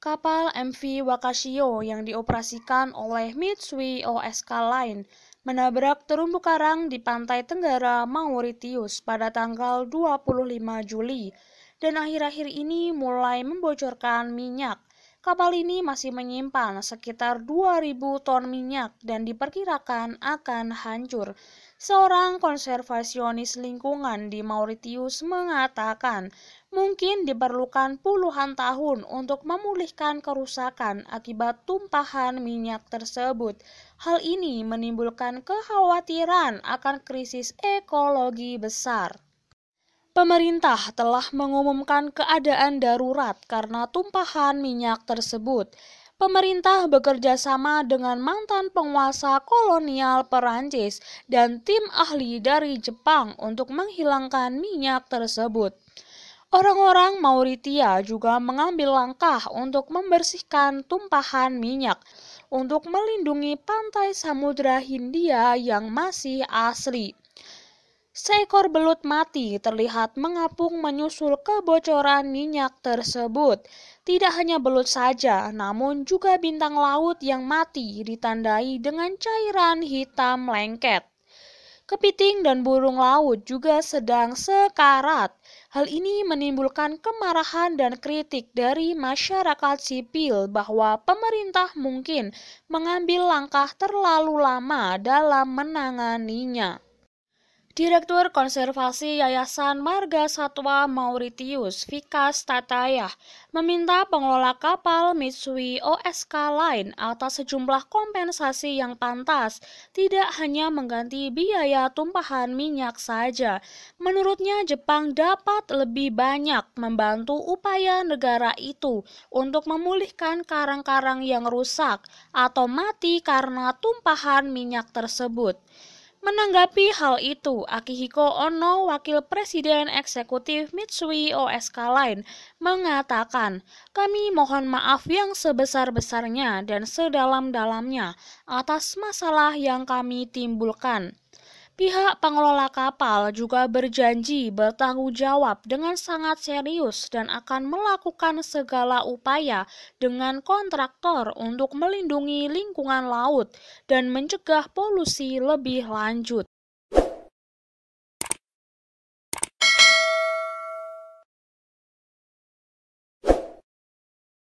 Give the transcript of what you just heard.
Kapal MV Wakashio yang dioperasikan oleh Mitsui OSK Line menabrak terumbu karang di pantai tenggara Mauritius pada tanggal 25 Juli dan akhir-akhir ini mulai membocorkan minyak kapal ini masih menyimpan sekitar 2.000 ton minyak dan diperkirakan akan hancur. Seorang konservasionis lingkungan di Mauritius mengatakan, mungkin diperlukan puluhan tahun untuk memulihkan kerusakan akibat tumpahan minyak tersebut. Hal ini menimbulkan kekhawatiran akan krisis ekologi besar. Pemerintah telah mengumumkan keadaan darurat karena tumpahan minyak tersebut. Pemerintah bekerja sama dengan mantan penguasa kolonial Perancis dan tim ahli dari Jepang untuk menghilangkan minyak tersebut. Orang-orang Mauritia juga mengambil langkah untuk membersihkan tumpahan minyak untuk melindungi pantai Samudra Hindia yang masih asli. Seekor belut mati terlihat mengapung menyusul kebocoran minyak tersebut. Tidak hanya belut saja, namun juga bintang laut yang mati ditandai dengan cairan hitam lengket. Kepiting dan burung laut juga sedang sekarat. Hal ini menimbulkan kemarahan dan kritik dari masyarakat sipil bahwa pemerintah mungkin mengambil langkah terlalu lama dalam menanganinya. Direktur Konservasi Yayasan Marga Satwa Mauritius Vikas Tatayah meminta pengelola kapal Mitsui OSK lain atas sejumlah kompensasi yang pantas, tidak hanya mengganti biaya tumpahan minyak saja. Menurutnya Jepang dapat lebih banyak membantu upaya negara itu untuk memulihkan karang-karang yang rusak atau mati karena tumpahan minyak tersebut. Menanggapi hal itu, Akihiko Ono, Wakil Presiden Eksekutif Mitsui OSK lain, mengatakan, kami mohon maaf yang sebesar-besarnya dan sedalam-dalamnya atas masalah yang kami timbulkan. Pihak pengelola kapal juga berjanji bertanggung jawab dengan sangat serius dan akan melakukan segala upaya dengan kontraktor untuk melindungi lingkungan laut dan mencegah polusi lebih lanjut.